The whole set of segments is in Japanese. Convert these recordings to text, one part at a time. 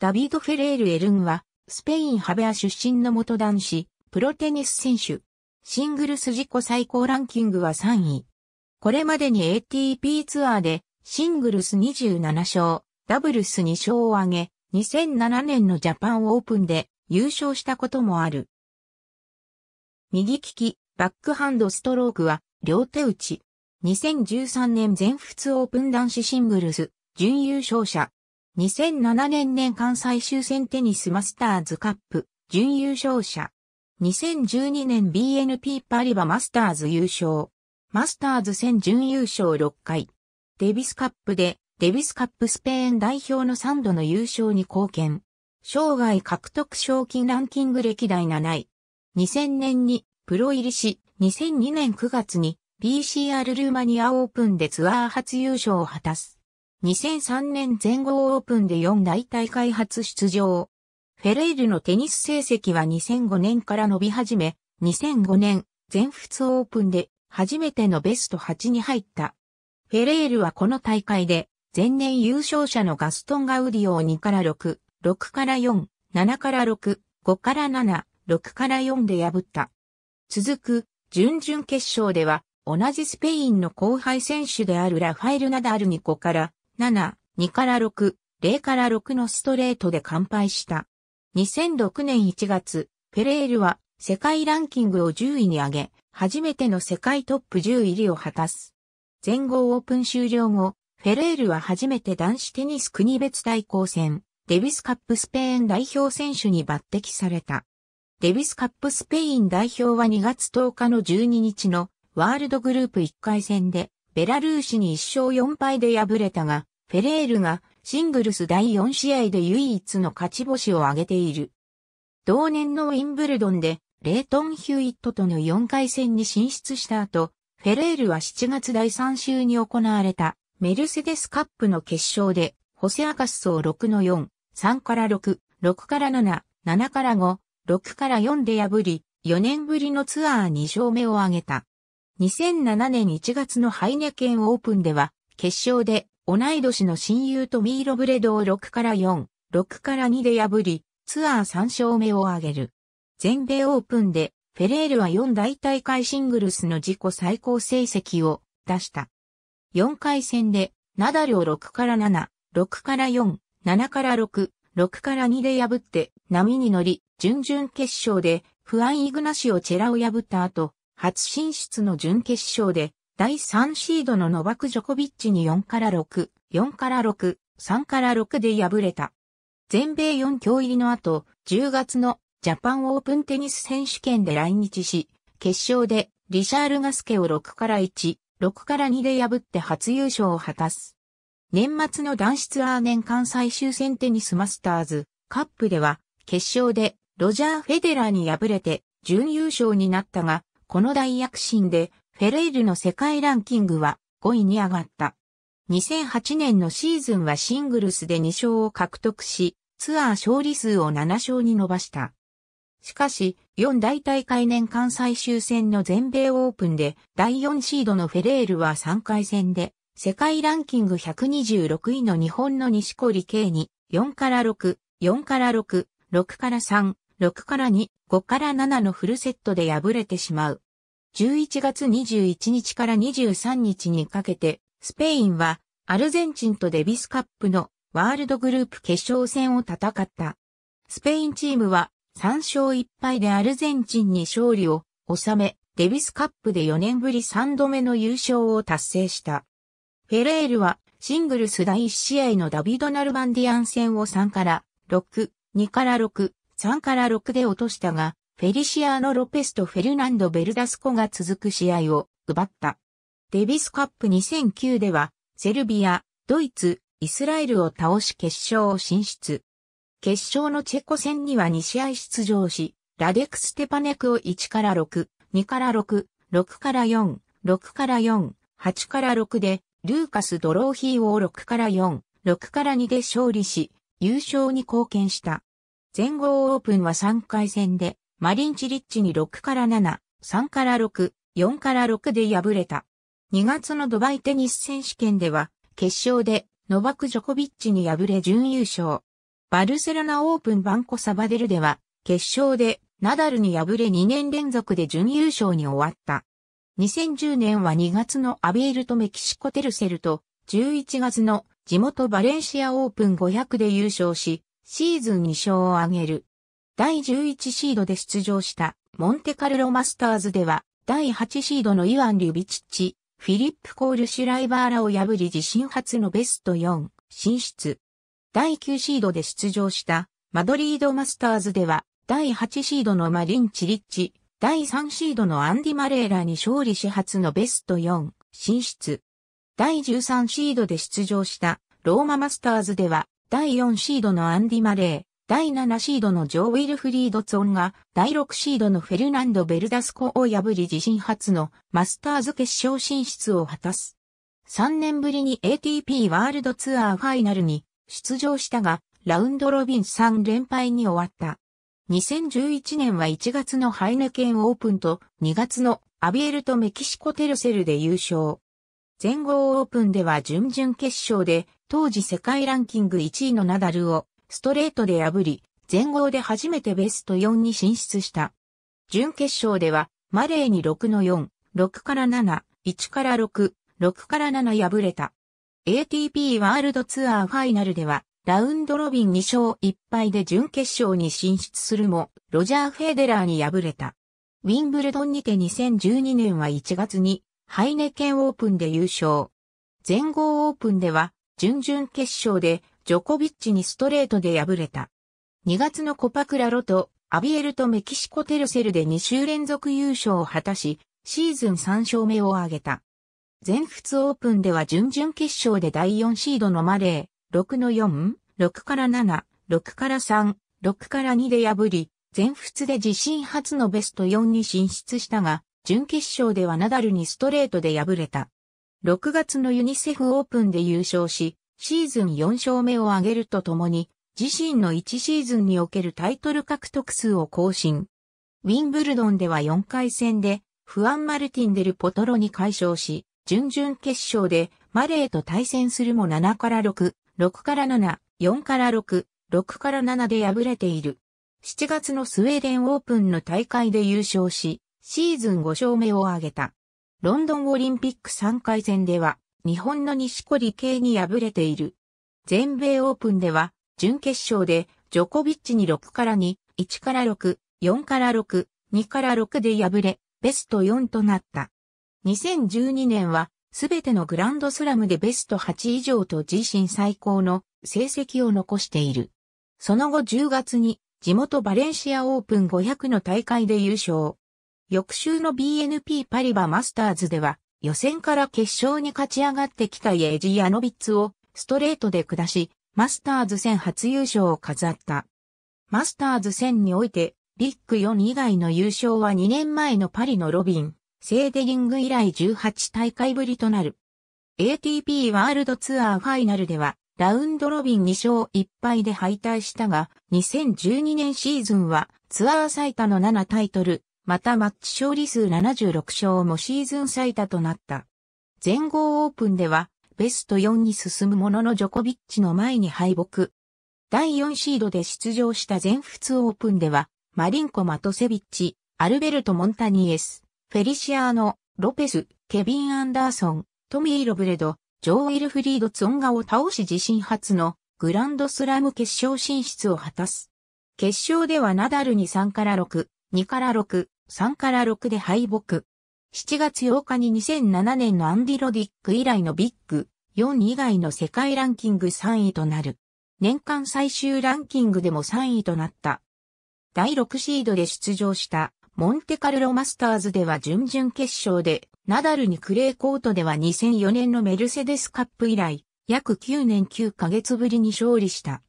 ダビード・フェレール・エルンは、スペイン・ハベア出身の元男子、プロテニス選手。シングルス自己最高ランキングは3位。これまでに ATP ツアーで、シングルス27勝、ダブルス2勝を挙げ、2007年のジャパンオープンで優勝したこともある。右利き、バックハンドストロークは、両手打ち。2013年全仏オープン男子シングルス、準優勝者、2007年年間最終戦テニスマスターズカップ、準優勝者。2012年 BNP パリバマスターズ優勝。マスターズ戦準優勝6回。デビスカップで、デビスカップスペイン代表の3度の優勝に貢献。生涯獲得賞金ランキング歴代7位。2000年にプロ入りし、2002年9月に BCR ルーマニアオープンでツアー初優勝を果たす。2003年全豪オープンで4大大会初出場。フェレイルのテニス成績は2005年から伸び始め、2005年全仏オープンで初めてのベスト8に入った。フェレイルはこの大会で前年優勝者のガストン・ガウディを2から6、6から4、7から6、5から7、6から4で破った。続く準々決勝では同じスペインの後輩選手であるラファエル・ナダールに5から7、2から6、0から6のストレートで完敗した。2006年1月、フェレールは世界ランキングを10位に上げ、初めての世界トップ10入りを果たす。全豪オープン終了後、フェレールは初めて男子テニス国別対抗戦、デビスカップスペイン代表選手に抜擢された。デビスカップスペイン代表は2月10日の12日のワールドグループ1回戦でベラルーシに1勝4敗で敗れたが、フェレールがシングルス第4試合で唯一の勝ち星を挙げている。同年のウィンブルドンで、レイトン・ヒューイットとの4回戦に進出した後、フェレールは7月第3週に行われたメルセデスカップの決勝で、ホセアカスを6の4、3から6、6から7、7から5、6から4で破り、4年ぶりのツアー2勝目を挙げた。2007年1月のハイネケンオープンでは、決勝で同い年の親友とミー・ロブレドを6から4、6から2で破り、ツアー3勝目を挙げる。全米オープンで、フェレールは4大大会シングルスの自己最高成績を出した。4回戦で、ナダルを6から7、6から4、7から6、6から2で破って波に乗り、準々決勝で、フアン・イグナシオ・チェラを破った後、初進出の準決勝で、第3シードのノバク・ジョコビッチに4から6、4から6、3から6で敗れた。全米4強入りの後、10月のジャパンオープンテニス選手権で来日し、決勝でリシャール・ガスケを6から1、6から2で破って初優勝を果たす。年末の男子ツアー年間最終戦テニスマスターズカップでは決勝でロジャー・フェデラーに敗れて準優勝になったが、この大躍進でフェレイルの世界ランキングは5位に上がった。2008年のシーズンはシングルスで2勝を獲得し、ツアー勝利数を7勝に伸ばした。しかし、4大大会年間最終戦の全米オープンで、第4シードのフェレールは3回戦で、世界ランキング126位の日本の西堀圭に、4から6、4から6、6から3、6から2、5から7のフルセットで敗れてしまう。11月21日から23日にかけて、スペインはアルゼンチンとデビスカップのワールドグループ決勝戦を戦った。スペインチームは3勝1敗でアルゼンチンに勝利を収め、デビスカップで4年ぶり3度目の優勝を達成した。フェレールはシングルス第1試合のダビド・ナルバンディアン戦を3から6、2から6、3から6で落としたが、フェリシアーノ・ロペスとフェルナンド・ベルダスコが続く試合を奪った。デビスカップ2009では、セルビア、ドイツ、イスラエルを倒し決勝を進出。決勝のチェコ戦には2試合出場し、ラデクステパネクを1から6、2から6、6から4、6から4、8から6で、ルーカス・ドローヒーを6から4、6から2で勝利し、優勝に貢献した。全豪オープンは3回戦で、マリンチリッチに6から7、3から6、4から6で敗れた。2月のドバイテニス選手権では、決勝でノバク・ジョコビッチに敗れ準優勝。バルセロナオープンバンコサバデルでは、決勝でナダルに敗れ2年連続で準優勝に終わった。2010年は2月のアビエルとメキシコテルセルと、11月の地元バレンシアオープン500で優勝し、シーズン2勝を挙げる。第11シードで出場したモンテカルロマスターズでは、第8シードのイワン・リュビチッチ、フィリップ・コール・シュライバーらを破り自身初のベスト4進出。第9シードで出場したマドリードマスターズでは、第8シードのマリン・チリッチ、第3シードのアンディ・マレーラに勝利し初のベスト4進出。第13シードで出場したローママスターズでは、第4シードのアンディ・マレー、第7シードのジョー・ウィルフリード・ツォンが、第6シードのフェルナンド・ベルダスコを破り自身初のマスターズ決勝進出を果たす。3年ぶりに ATP ワールドツアーファイナルに出場したが、ラウンドロビン3連敗に終わった。2011年は1月のハイネケンオープンと2月のアビエルとメキシコテルセルで優勝。全豪オープンでは準々決勝で当時世界ランキング1位のナダルをストレートで破り、全豪で初めてベスト4に進出した。準決勝では、マレーに6の4、6から7、1から6、6から7敗れた。ATP ワールドツアーファイナルでは、ラウンドロビン2勝1敗で準決勝に進出するも、ロジャー・フェデラーに敗れた。ウィンブルドンにて2012年は1月に、ハイネケンオープンで優勝。全豪オープンでは、準々決勝でジョコビッチにストレートで敗れた。2月のコパクラロとアビエルとメキシコテルセルで2週連続優勝を果たし、シーズン3勝目を挙げた。全仏オープンでは準々決勝で第4シードのマレー、6の4、6から7、6から3、6から2で破り、全仏で自身初のベスト4に進出したが、準決勝ではナダルにストレートで敗れた。6月のユニセフオープンで優勝し、シーズン4勝目を挙げるとともに、自身の1シーズンにおけるタイトル獲得数を更新。ウィンブルドンでは4回戦で、フアン・マルティン・デル・ポトロに解消し、準々決勝でマレーと対戦するも7から6、6から7、4から6、6から7で敗れている。7月のスウェーデンオープンの大会で優勝し、シーズン5勝目を挙げた。ロンドンオリンピック3回戦では、日本の西小織系に敗れている。全米オープンでは、準決勝で、ジョコビッチに6から2、1から6、4から6、2から6で敗れ、ベスト4となった。2012年は、すべてのグランドスラムでベスト8以上と自身最高の成績を残している。その後10月に地元バレンシアオープン500の大会で優勝。翌週の BNP パリバマスターズでは予選から決勝に勝ち上がってきたイェジ・ヤノビッツをストレートで下し、マスターズ戦初優勝を飾った。マスターズ戦において、ビッグ4以外の優勝は2年前のパリのロビン、セーデリング以来18大会ぶりとなる。ATP ワールドツアーファイナルでは、ラウンドロビン2勝1敗で敗退したが、2012年シーズンはツアー最多の7タイトル、またマッチ勝利数76勝もシーズン最多となった。全豪オープンでは、ベスト4に進むもののジョコビッチの前に敗北。第4シードで出場した全仏オープンでは、マリンコ・マトセビッチ、アルベルト・モンタニエス、フェリシアーノ、ロペス、ケビン・アンダーソン、トミー・ロブレド、ジョー・イルフリード・ツオンガを倒し自身初のグランドスラム決勝進出を果たす。決勝ではナダルに3から6、2から6、3から6で敗北。7月8日に2007年のアンディ・ロディック以来のビッグ4以外の世界ランキング3位となる。年間最終ランキングでも3位となった。第6シードで出場したモンテカルロマスターズでは準々決勝で、ナダルにクレーコートでは2004年のメルセデスカップ以来、約9年9ヶ月ぶりに勝利した。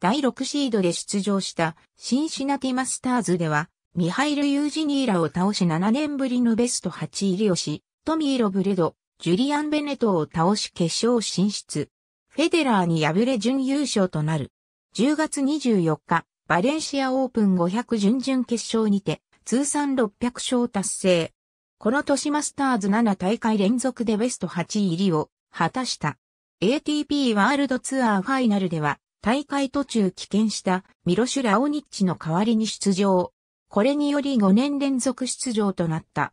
第6シードで出場したシンシナティマスターズではミハイル・ユージニーラを倒し7年ぶりのベスト8入りをし、トミー・ロブレド、ジュリアン・ベネトを倒し決勝進出。フェデラーに敗れ準優勝となる。10月24日、バレンシアオープン500準々決勝にて、通算600勝達成。この年マスターズ7大会連続でベスト8入りを果たした。ATP ワールドツアーファイナルでは、大会途中棄権したミロシュ・ラオニッチの代わりに出場。これにより5年連続出場となった。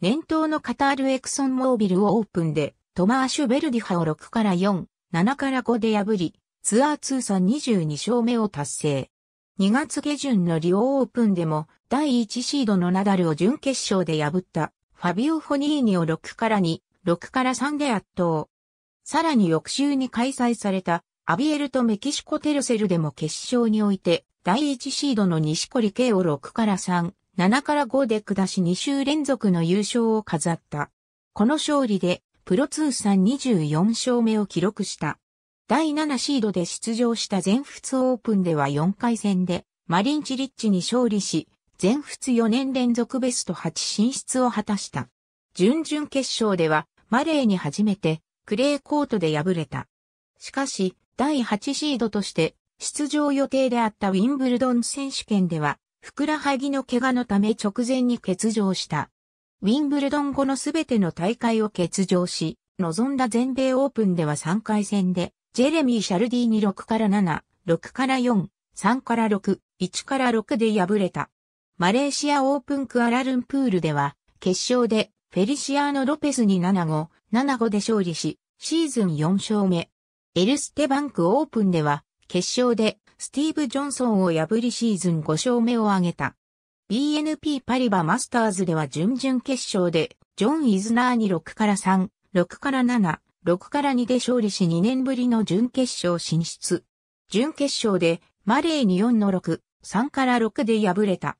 年頭のカタールエクソンモービルをオープンで、トマーシュ・ベルディハを6から4、7から5で破り、ツアー通算22勝目を達成。2月下旬のリオオープンでも、第1シードのナダルを準決勝で破った、ファビオ・フォニーニを6から2、6から3で圧倒。さらに翌週に開催された、アビエルとメキシコテルセルでも決勝において、第1シードの西堀圭を6から3、7から5で下し2週連続の優勝を飾った。この勝利で、プロ通算24勝目を記録した。第7シードで出場した全仏オープンでは4回戦で、マリンチリッチに勝利し、全仏4年連続ベスト8進出を果たした。準々決勝では、マレーに初めて、クレーコートで敗れた。しかし、第8シードとして、出場予定であったウィンブルドン選手権では、ふくらはぎの怪我のため直前に欠場した。ウィンブルドン後のすべての大会を欠場し、臨んだ全米オープンでは3回戦で、ジェレミー・シャルディに6から7、6から4、3から6、1から6で敗れた。マレーシアオープンクアラルンプールでは、決勝でフェリシアーノ・ロペスに7-5、7-5で勝利し、シーズン4勝目。エルステバンクオープンでは、決勝でスティーブ・ジョンソンを破りシーズン5勝目を挙げた。BNP パリバマスターズでは準々決勝で、ジョン・イズナーに6から3、6から7、6から2で勝利し2年ぶりの準決勝進出。準決勝でマレーに4の6、3から6で敗れた。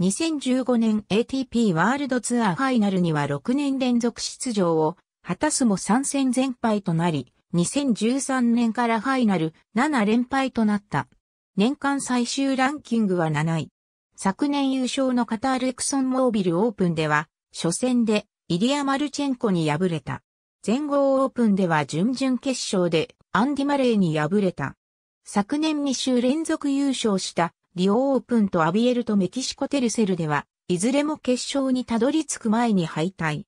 2015年 ATP ワールドツアーファイナルには6年連続出場を果たすも参戦全敗となり、2013年からファイナル7連敗となった。年間最終ランキングは7位。昨年優勝のカタールエクソンモービルオープンでは、初戦でイリア・マルチェンコに敗れた。全豪オープンでは準々決勝でアンディ・マレーに敗れた。昨年2週連続優勝したリオオープンとアビエルとメキシコテルセルでは、いずれも決勝にたどり着く前に敗退。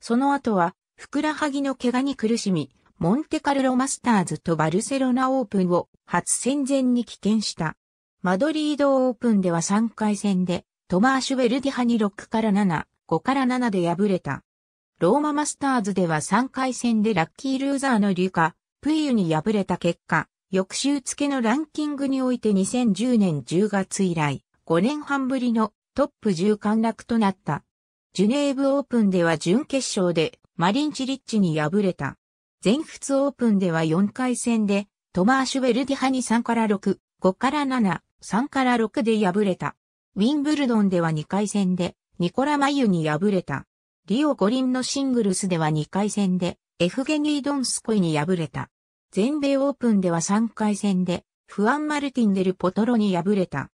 その後は、ふくらはぎの怪我に苦しみ、モンテカルロマスターズとバルセロナオープンを初戦前に棄権した。マドリードオープンでは3回戦で、トマーシュ・ベルディハに6から7、5から7で敗れた。ローママスターズでは3回戦でラッキールーザーのリュカ、プイユに敗れた結果、翌週付のランキングにおいて2010年10月以来、5年半ぶりのトップ10陥落となった。ジュネーブオープンでは準決勝でマリンチリッチに敗れた。全仏オープンでは4回戦で、トマーシュ・ベルディハに3から6、5から7、3から6で敗れた。ウィンブルドンでは2回戦で、ニコラ・マユに敗れた。リオ五輪のシングルスでは2回戦で、エフゲニー・ドンスコイに敗れた。全米オープンでは3回戦で、フアン・マルティン・デル・ポトロに敗れた。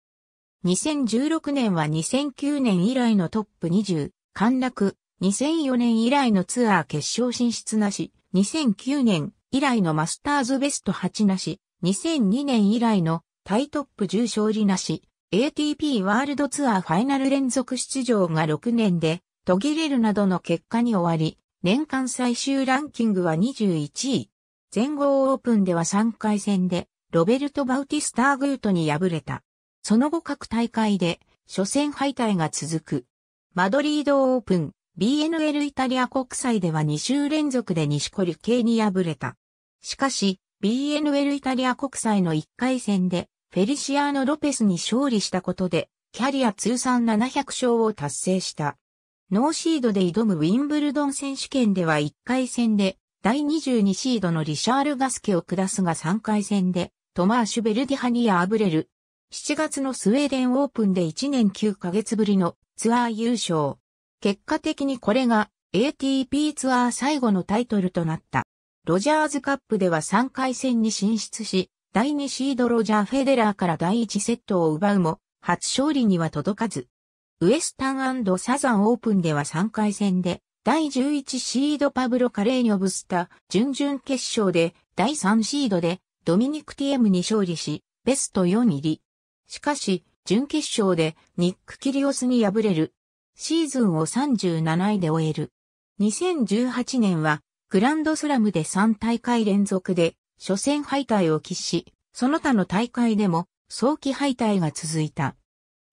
2016年は2009年以来のトップ20、陥落、2004年以来のツアー決勝進出なし、2009年以来のマスターズベスト8なし、2002年以来のタイトップ10勝利なし、ATP ワールドツアーファイナル連続出場が6年で途切れるなどの結果に終わり、年間最終ランキングは21位。全豪オープンでは3回戦でロベルト・バウティスター・グートに敗れた。その後各大会で初戦敗退が続く。マドリードオープン、BNL イタリア国際では2週連続で西コリ系に敗れた。しかし、BNL イタリア国際の1回戦で、フェリシアーノ・ロペスに勝利したことで、キャリア通算700勝を達成した。ノーシードで挑むウィンブルドン選手権では1回戦で、第22シードのリシャール・ガスケを下すが3回戦で、トマーシュ・ベルディハニア敗れる。7月のスウェーデンオープンで1年9ヶ月ぶりのツアー優勝。結果的にこれが ATP ツアー最後のタイトルとなった。ロジャーズカップでは3回戦に進出し、第2シードロジャー・フェデラーから第1セットを奪うも、初勝利には届かず。ウエスタンサザンオープンでは3回戦で、第11シードパブロ・カレーニョブスタ、準々決勝で、第3シードで、ドミニク・ティエムに勝利し、ベスト4入り。しかし、準決勝で、ニック・キリオスに敗れる。シーズンを37位で終える。2018年はグランドスラムで3大会連続で初戦敗退を喫し、その他の大会でも早期敗退が続いた。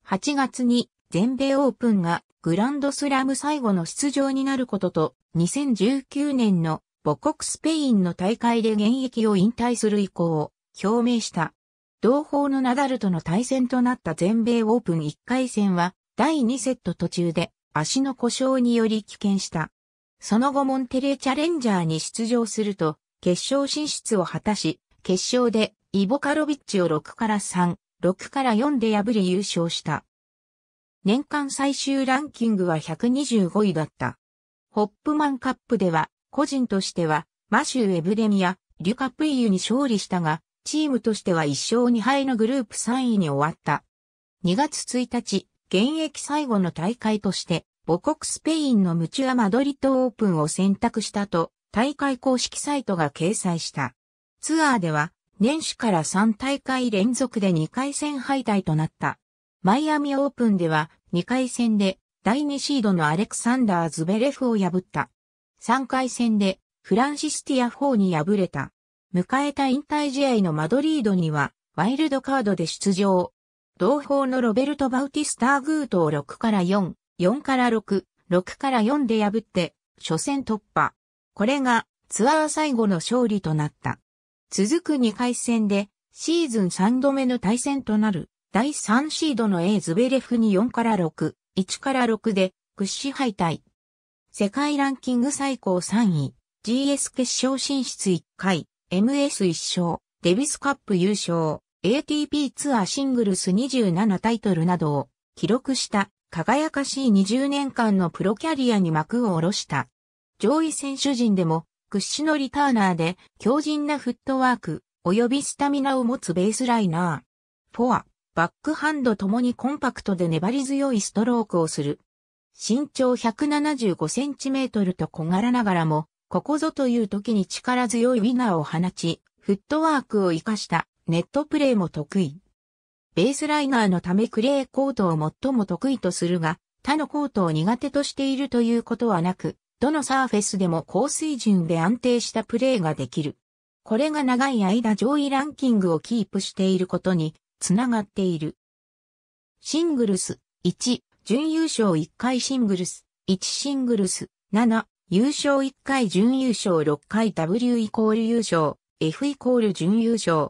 8月に全米オープンがグランドスラム最後の出場になることと、2019年の母国スペインの大会で現役を引退する意向を表明した。同胞のナダルとの対戦となった全米オープン1回戦は、第2セット途中で足の故障により棄権した。その後モンテレーチャレンジャーに出場すると、決勝進出を果たし、決勝でイボカロビッチを6から3、6から4で破り優勝した。年間最終ランキングは125位だった。ホップマンカップでは、個人としては、マシュー・エブレミア、リュカ・プイユに勝利したが、チームとしては1勝2敗のグループ3位に終わった。2月1日、現役最後の大会として、母国スペインのムチュア・マドリッドオープンを選択したと、大会公式サイトが掲載した。ツアーでは、年始から3大会連続で2回戦敗退となった。マイアミオープンでは、2回戦で、第2シードのアレクサンダー・ズベレフを破った。3回戦で、フランシスティア4に敗れた。迎えた引退試合のマドリードには、ワイルドカードで出場。同胞のロベルト・バウティスター・グートを6から4、4から6、6から4で破って、初戦突破。これがツアー最後の勝利となった。続く2回戦で、シーズン3度目の対戦となる、第3シードの A ズベレフに4から6、1から6で、屈指敗退。世界ランキング最高3位、GS 決勝進出1回、MS1 勝、デビスカップ優勝。ATP ツアーシングルス27タイトルなどを記録した輝かしい20年間のプロキャリアに幕を下ろした。上位選手陣でも屈指のリターナーで強靭なフットワーク及びスタミナを持つベースライナー。フォア、バックハンドともにコンパクトで粘り強いストロークをする。身長175センチメートルと小柄ながらも、ここぞという時に力強いウィナーを放ち、フットワークを活かしたネットプレーも得意。ベースライナーのためクレーコートを最も得意とするが、他のコートを苦手としているということはなく、どのサーフェスでも高水準で安定したプレーができる。これが長い間上位ランキングをキープしていることにつながっている。シングルス1、準優勝1回シングルス、1シングルス、7、優勝1回準優勝6回 W イコール優勝、F イコール準優勝、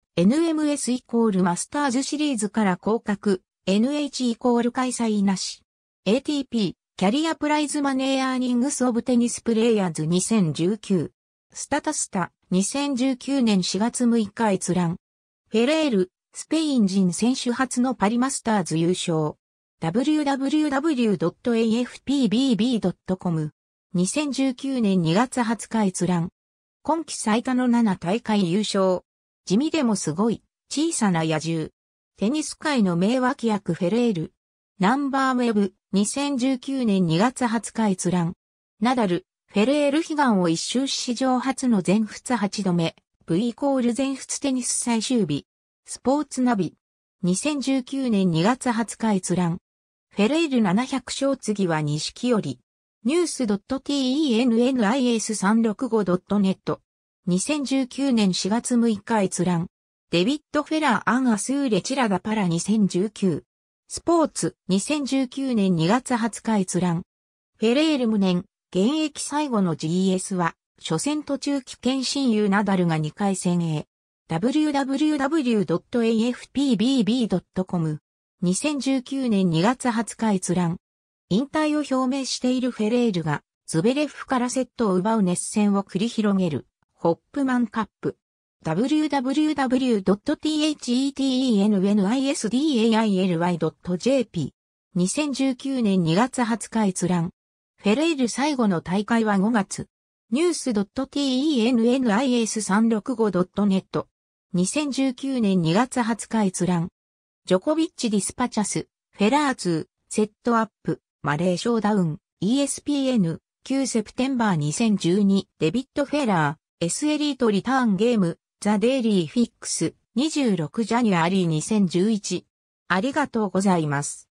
NMS イコールマスターズシリーズから降格、NH イコール開催なし。ATP、キャリアプライズマネーアーニングスオブテニスプレイヤーズ2019。スタタスタ、2019年4月6日閲覧。フェレール、スペイン人選手初のパリマスターズ優勝。www.afpbb.com。2019年2月20日閲覧。今季最多の7大会優勝。地味でもすごい、小さな野獣。テニス界の名脇役フェレール。ナンバーウェブ、2019年2月20日閲覧。ナダル、フェレール悲願を一周史上初の全仏8度目、V イコール全仏テニス最終日。スポーツナビ。2019年2月20日閲覧。フェレール700勝次は錦織。ニュース .tennis365.net 2019年4月6日閲覧。デビッド・フェラー・アン・アスーレ・チラダ・パラ2019。スポーツ、2019年2月20日閲覧。フェレール無念。現役最後の GS は、初戦途中危険親友ナダルが2回戦へ。www.afpbb.com。2019年2月20日閲覧。引退を表明しているフェレールが、ズベレフからセットを奪う熱戦を繰り広げる。ホップマンカップ。www.thetennisdaily.jp。2019年2月20日閲覧。フェレイル最後の大会は5月。news.tennis365.net。2019年2月20日閲覧。ジョコビッチ・ディスパチャス、フェラーツー、セットアップ、マレーショーダウン、ESPN、9セプテンバー2012、デビット・フェラー、S エリートリターンゲーム、ザ・デイリー・フィックス、26ジャニュアリー2011。ありがとうございます。